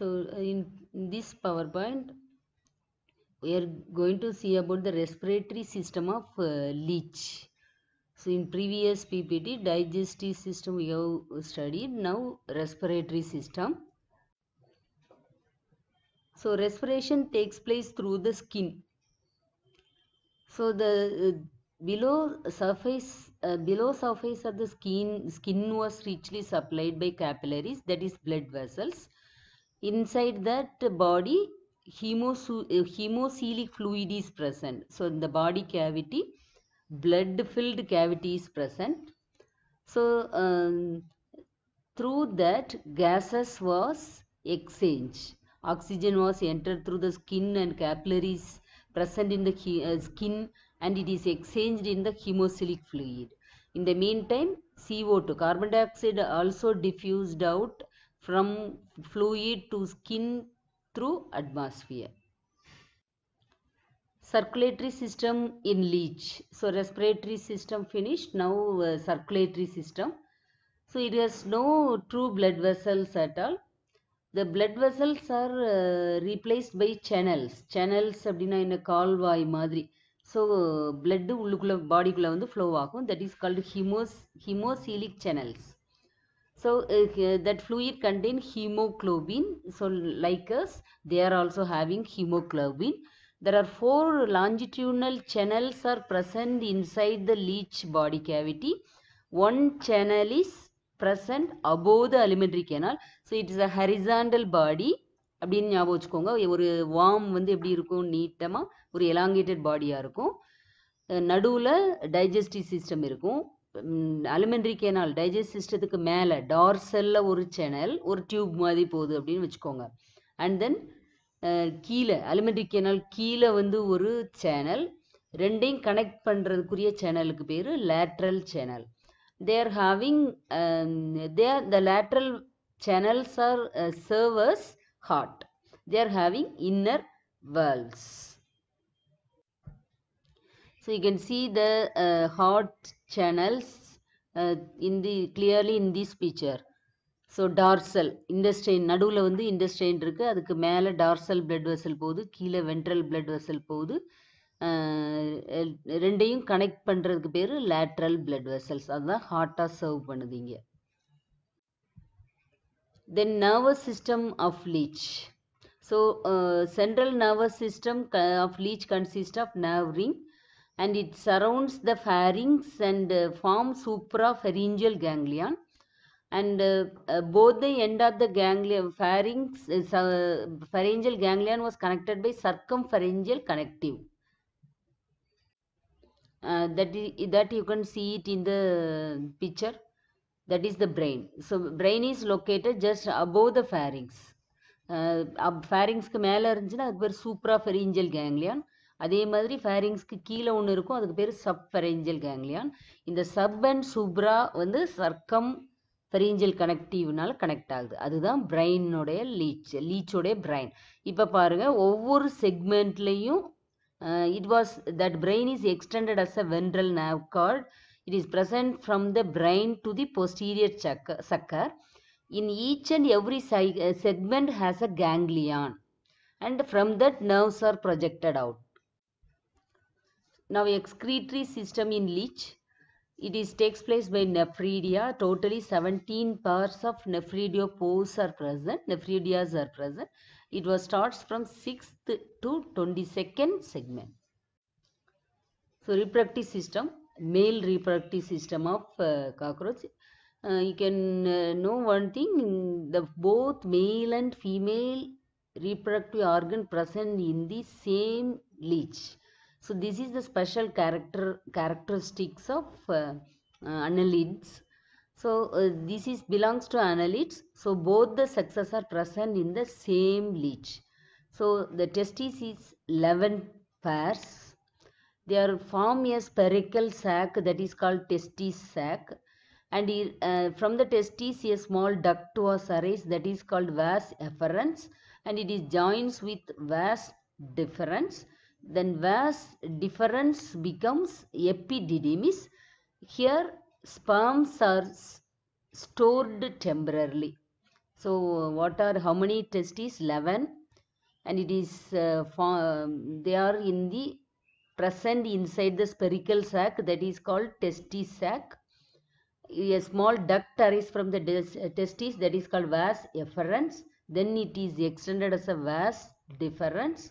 so uh, in this powerpoint we are going to see about the respiratory system of uh, leech so in previous ppt digestive system we have studied now respiratory system so respiration takes place through the skin so the uh, below surface uh, below surface of the skin skin was richly supplied by capillaries that is blood vessels inside that body hemocoelic uh, fluid is present. So in the body cavity, blood filled cavity is present. So um, through that gases was exchanged. Oxygen was entered through the skin and capillaries present in the uh, skin and it is exchanged in the hemocoelic fluid. In the meantime CO2 carbon dioxide also diffused out from fluid to skin through atmosphere. Circulatory system in leech. So respiratory system finished. Now uh, circulatory system. So it has no true blood vessels at all. The blood vessels are uh, replaced by channels. Channels அப்படின்னா என்ன கால்வாய் மாதிரி so blood உள்ளுக்குள்ளே பாடிக்குள்ளே வந்து flow ஆகும் that is called So uh, that fluid contain hemoglobin. So like us, they are also having hemoglobin. There are four longitudinal channels are present inside the leech body cavity. One channel is present above the alimentary canal. So it is a horizontal body. அப்படின்னு ஞாபகம் வச்சுக்கோங்க ஒரு வாம் வந்து எப்படி இருக்கும் நீட்டமாக ஒரு elongated பாடியாக இருக்கும் நடுவில் டைஜஸ்டிவ் சிஸ்டம் இருக்கும் அலிமெண்ட்ரி கேனால் டைஜஸ்ட் சிஸ்டத்துக்கு மேலே டார்செல்ல ஒரு சேனல் ஒரு டியூப் மாதிரி போகுது அப்படின்னு வச்சுக்கோங்க அண்ட் தென் கீழே அலிமெண்ட்ரி கேனால் கீழே வந்து ஒரு சேனல் ரெண்டையும் கனெக்ட் பண்ணுறதுக்குரிய சேனலுக்கு பேர் lateral channel there having having they the lateral channels are servers heart there having inner whorls So you can see the uh, hot channels uh, in the clearly in this picture. So dorsal இண்டஸ்ட்ரெயின் நடுவில் வந்து இண்டஸ்ட்ரெயின் இருக்குது அதுக்கு மேலே dorsal blood vessel போகுது கீழே ventral blood vessel போகுது ரெண்டையும் கனெக்ட் பண்ணுறதுக்கு பேர் லேட்ரல் பிளட் வெசல்ஸ் அதுதான் ஹார்ட்டா சர்வ் பண்ணுதீங்க then nervous system of leech so central nervous system of leech consist of nerve ring and it surrounds the pharynx and uh, forms suprapharyngeal ganglion and uh, uh, both the end of the ganglion pharynx uh, uh, pharyngeal ganglion was connected by circumpharyngeal connective uh, that is, that you can see it in the picture that is the brain so brain is located just above the pharynx uh, pharynx மேல இருந்துச்சுன்னா அது பேர் supra pharyngeal ganglion. அதே மாதிரி ஃபேரிங்ஸ்க்கு கீழே ஒன்று இருக்கும் அதுக்கு பேர் சப் ஃபெரேஞ்சல் கேங்லியான் இந்த சப் அண்ட் சுப்ரா வந்து சர்க்கம் பெரியஞ்சல் கனெக்டிவ்னால கனெக்ட் ஆகுது அதுதான் பிரெயினுடைய லீச் லீச்சோடைய பிரெயின் இப்போ பாருங்கள் ஒவ்வொரு செக்மெண்ட்லேயும் it was that brain is extended as a ventral nerve it is present from the brain to the posterior சக்க sucker in each and every சை segment has a ganglion and from that nerves are projected out Now excretory system in leech, it is takes place by nephridia. Totally 17 pairs of nephridia pores are present. Nephridias are present. It was starts from 6th to 22nd segment. So reproductive system, male reproductive system of uh, cockroach. Uh, you can uh, know one thing, the both male and female reproductive organ present in the same leech so this is the special character characteristics of uh, uh, annelids. So uh, this is belongs to annelids. So both the sexes are present in the same leech. So the testes is 11 pairs. They are form a spherical sac that is called testes sac. And uh, from the testes a small duct was series that is called vas deferens. and it is joins with vas deferens then vas deferens becomes epididymis. Here sperms are stored temporarily. So what are how many testes? 11 and it is uh, um, they are in the present inside the spherical sac that is called testis sac. A small duct arises from the uh, testes that is called vas deferens. Then it is extended as a vas deferens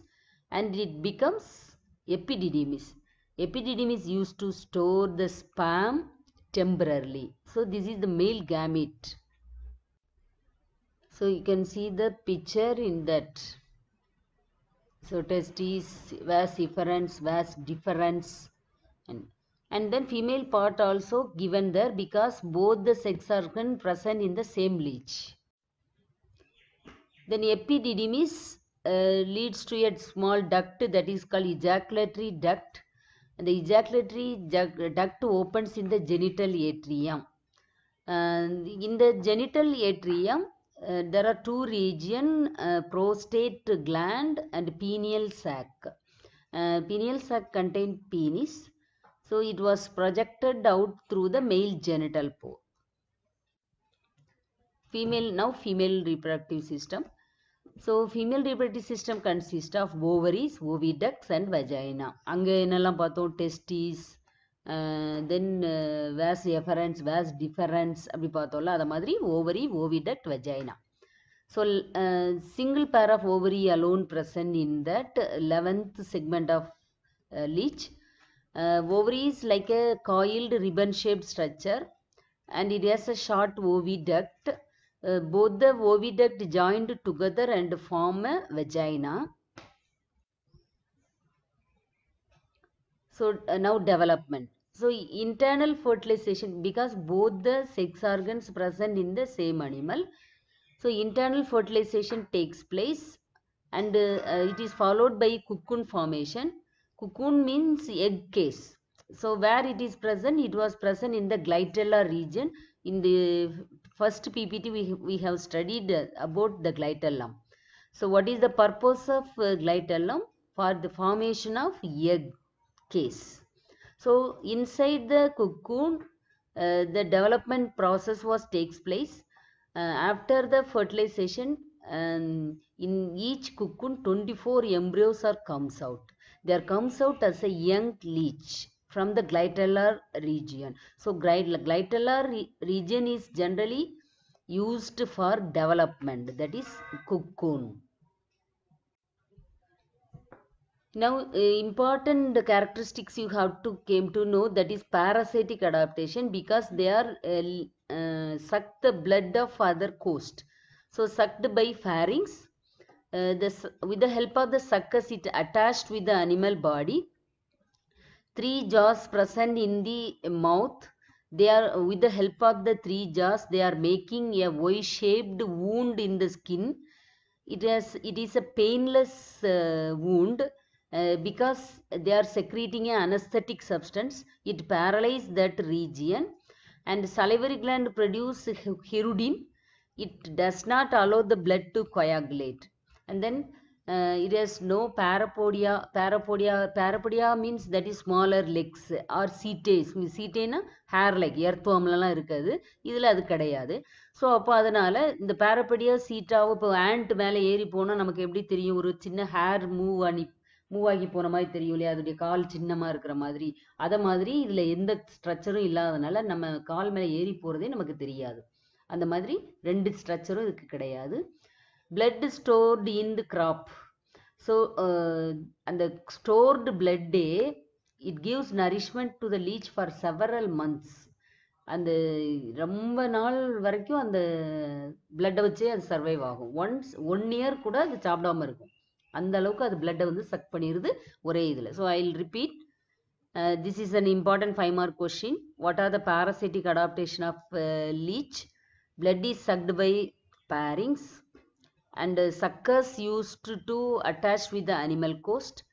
and it becomes epididymis. Epididymis used to store the sperm temporarily. So this is the male gamete. So you can see the picture in that. So testes, vas deferens, vas deferens, and and then female part also given there because both the sex organ present in the same leech. Then epididymis uh, leads to a small duct that is called ejaculatory duct and the ejaculatory duct opens in the genital atrium in the genital atrium uh, there are two region uh, prostate gland and pineal sac uh, pineal sac contain penis so it was projected out through the male genital pore female now female reproductive system so, female reproductive system consists of ovaries, oviducts and vagina. Ange enala patho, testes, uh, then uh, vas deferens, vas deferens abhi patho la, adamadri, ovary, oviduct, vagina. So, uh, single pair of ovary alone present in that 11th segment of leech. ovary is like a coiled ribbon shaped structure and it has a short oviduct. Uh, both the oviduct joined together and form a vagina. So uh, now development. So internal fertilization because both the sex organs present in the same animal. So internal fertilization takes place and uh, uh it is followed by cocoon formation. Cocoon means egg case. So where it is present, it was present in the glitella region in the first PPT we, we have studied about the glital So what is the purpose of uh, glital For the formation of egg case. So inside the cocoon uh, the development process was takes place uh, after the fertilization um, in each cocoon 24 embryos are comes out there comes out as a young leech from the glitellar region. So glitellar region is generally used for development that is cocoon. Now important characteristics you have to came to know that is parasitic adaptation because they are uh, uh suck the blood of other coast. So sucked by pharynx uh, with the help of the suckers it attached with the animal body three jaws present in the mouth they are with the help of the three jaws they are making a y shaped wound in the skin it is it is a painless uh, wound uh, because they are secreting an anesthetic substance it paralyzes that region and salivary gland produce hirudin it does not allow the blood to coagulate and then it has no parapodia. Parapodia, parapodia means that is smaller legs or setae. சீட்டேன்னா hair like earthwormலாம் இருக்காது இதில் அது கிடையாது so அப்போ அதனால் இந்த பேரப்படியா சீட்டாவோ இப்போ ஆண்ட் மேலே ஏறி போனால் நமக்கு எப்படி தெரியும் ஒரு சின்ன ஹேர் மூவ் ஆனி மூவ் ஆகி போன மாதிரி தெரியும் இல்லையா அதோடைய கால் சின்னமாக இருக்கிற மாதிரி அதை மாதிரி இதில் எந்த ஸ்ட்ரக்சரும் இல்லாதனால நம்ம கால் மேலே ஏறி போகிறதே நமக்கு தெரியாது அந்த மாதிரி ரெண்டு ஸ்ட்ரக்சரும் இதுக்கு கிடையாது blood stored in the crop so அந்த ஸ்டோர்டு பிளட்டே it gives nourishment to the leech for several months அந்த ரொம்ப நாள் வரைக்கும் அந்த பிளட்டை வச்சே அது சர்வைவ் ஆகும் ஒன்ஸ் ஒன் இயர் கூட அது சாப்பிடாம இருக்கும் அந்த அளவுக்கு அது பிளட்டை வந்து சக் பண்ணிடுது ஒரே இதில் so I will repeat this is an important five mark question what are the parasitic adaptation of leech blood is sucked by pharynx and uh, suckers used to attach with the animal coast.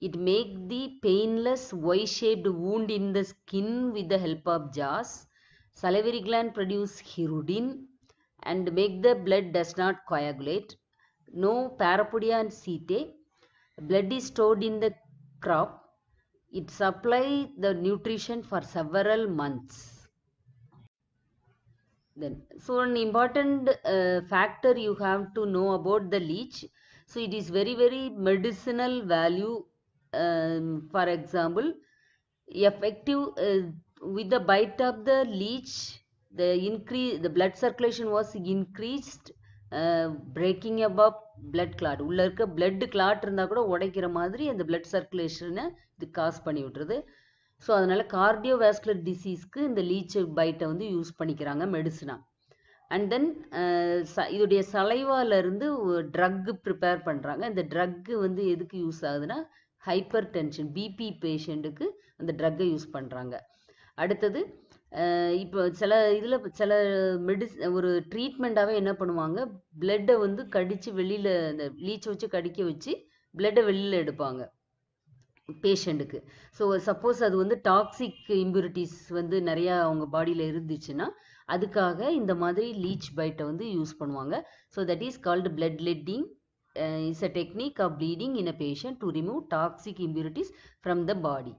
It make the painless Y-shaped wound in the skin with the help of jaws. Salivary gland produce hirudin and make the blood does not coagulate. No parapodia and setae. Blood is stored in the crop. It supply the nutrition for several months. Then, so an important uh, factor you have to know about the leech. So it is very, very medicinal value. Um, for example, effective uh, with the bite of the leech, the increase, the blood circulation was increased, uh, breaking up of blood clot உள்ளே இருக்க blood clot இருந்தால் கூட உடைக்கிற மாதிரி அந்த blood circulation இது cause பண்ணி விட்டுறது ஸோ அதனால் கார்டியோவேஸ்குலர் டிசீஸ்க்கு இந்த லீச்சு பைட்டை வந்து யூஸ் பண்ணிக்கிறாங்க மெடிசனாக அண்ட் தென் ச இதோடைய சலைவாலேருந்து ட்ரக்கு ப்ரிப்பேர் பண்ணுறாங்க இந்த ட்ரக்கு வந்து எதுக்கு யூஸ் ஆகுதுன்னா ஹைப்பர் டென்ஷன் பிபி பேஷண்ட்டுக்கு அந்த ட்ரக்கை யூஸ் பண்ணுறாங்க அடுத்தது இப்போ சில இதில் சில மெடிஸ் ஒரு ட்ரீட்மெண்ட்டாகவே என்ன பண்ணுவாங்க பிளட்டை வந்து கடித்து வெளியில் இந்த லீச்சை வச்சு கடிக்க வச்சு பிளட்டை வெளியில் எடுப்பாங்க பேஷண்ட்டுக்கு ஸோ சப்போஸ் அது வந்து டாக்ஸிக் இம்ப்யூரிட்டிஸ் வந்து நிறையா அவங்க பாடியில் இருந்துச்சுன்னா அதுக்காக இந்த மாதிரி லீச் பைட்டை வந்து யூஸ் பண்ணுவாங்க so that is called blood letting is a technique of bleeding in a patient to remove toxic impurities from the body